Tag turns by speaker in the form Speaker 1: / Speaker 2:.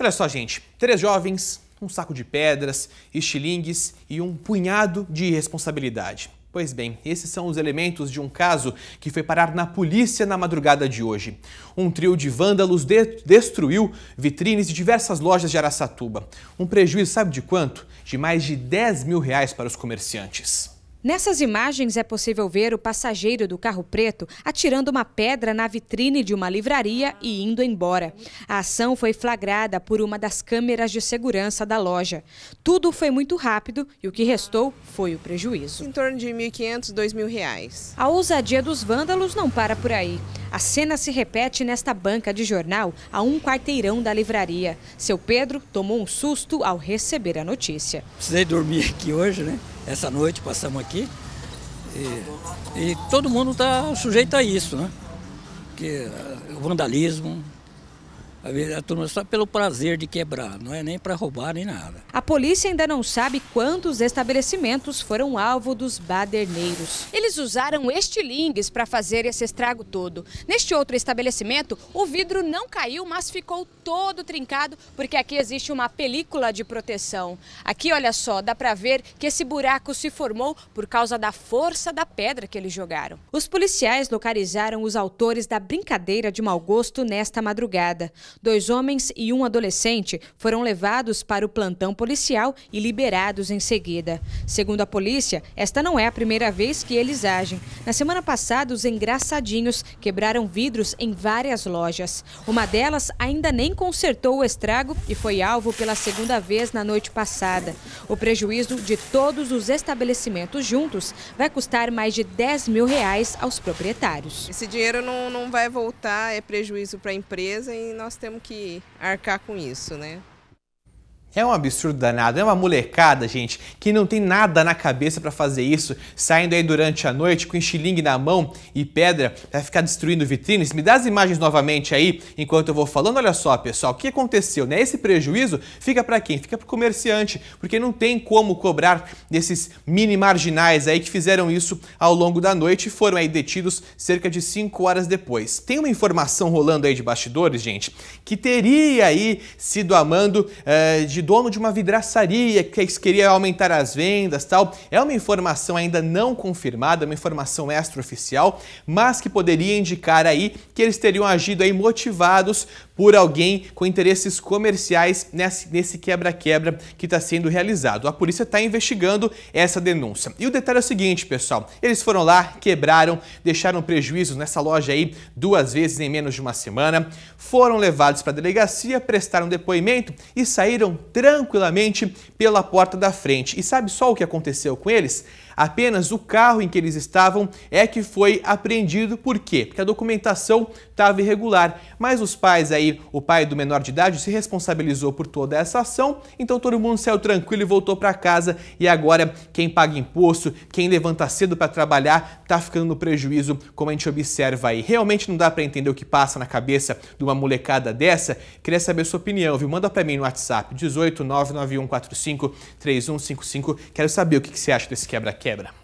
Speaker 1: Olha só, gente, três jovens, um saco de pedras, estilingues e um punhado de irresponsabilidade. Pois bem, esses são os elementos de um caso que foi parar na polícia na madrugada de hoje. Um trio de vândalos de destruiu vitrines de diversas lojas de Araçatuba. Um prejuízo, sabe de quanto? De mais de 10 mil reais para os comerciantes.
Speaker 2: Nessas imagens é possível ver o passageiro do carro preto atirando uma pedra na vitrine de uma livraria e indo embora. A ação foi flagrada por uma das câmeras de segurança da loja. Tudo foi muito rápido e o que restou foi o prejuízo. Em torno de R$ 1.500, R$ 2.000. A ousadia dos vândalos não para por aí. A cena se repete nesta banca de jornal a um quarteirão da livraria. Seu Pedro tomou um susto ao receber a notícia. Precisei dormir aqui hoje, né? essa noite passamos aqui. E, e todo mundo está sujeito a isso, né? Que, o eh, vandalismo, a turma só pelo prazer de quebrar, não é nem para roubar nem nada. A polícia ainda não sabe quantos estabelecimentos foram alvo dos baderneiros. Eles usaram estilingues para fazer esse estrago todo. Neste outro estabelecimento, o vidro não caiu, mas ficou todo trincado, porque aqui existe uma película de proteção. Aqui, olha só, dá para ver que esse buraco se formou por causa da força da pedra que eles jogaram. Os policiais localizaram os autores da brincadeira de mau gosto nesta madrugada dois homens e um adolescente foram levados para o plantão policial e liberados em seguida. Segundo a polícia, esta não é a primeira vez que eles agem. Na semana passada, os engraçadinhos quebraram vidros em várias lojas. Uma delas ainda nem consertou o estrago e foi alvo pela segunda vez na noite passada. O prejuízo de todos os estabelecimentos juntos vai custar mais de 10 mil reais aos proprietários. Esse dinheiro não, não vai voltar, é prejuízo para a empresa e nós temos que arcar com isso, né?
Speaker 1: É um absurdo danado, é uma molecada, gente, que não tem nada na cabeça para fazer isso, saindo aí durante a noite com estilingue na mão e pedra para ficar destruindo vitrines. Me dá as imagens novamente aí, enquanto eu vou falando. Olha só, pessoal, o que aconteceu, né? Esse prejuízo fica para quem? Fica para o comerciante, porque não tem como cobrar desses mini marginais aí que fizeram isso ao longo da noite e foram aí detidos cerca de 5 horas depois. Tem uma informação rolando aí de bastidores, gente, que teria aí sido amando uh, eh, de de dono de uma vidraçaria que queria aumentar as vendas tal. É uma informação ainda não confirmada, uma informação extraoficial, mas que poderia indicar aí que eles teriam agido aí motivados por alguém com interesses comerciais nesse, nesse quebra-quebra que está sendo realizado. A polícia está investigando essa denúncia. E o detalhe é o seguinte, pessoal: eles foram lá, quebraram, deixaram prejuízos nessa loja aí duas vezes em menos de uma semana, foram levados para a delegacia, prestaram depoimento e saíram tranquilamente pela porta da frente. E sabe só o que aconteceu com eles? Apenas o carro em que eles estavam é que foi apreendido. Por quê? Porque a documentação estava irregular. Mas os pais aí, o pai do menor de idade, se responsabilizou por toda essa ação. Então todo mundo saiu tranquilo e voltou para casa. E agora quem paga imposto, quem levanta cedo para trabalhar, está ficando no prejuízo, como a gente observa aí. Realmente não dá para entender o que passa na cabeça de uma molecada dessa. Queria saber a sua opinião, viu? Manda para mim no WhatsApp 18 18991453155. Quero saber o que você acha desse quebra-quebra.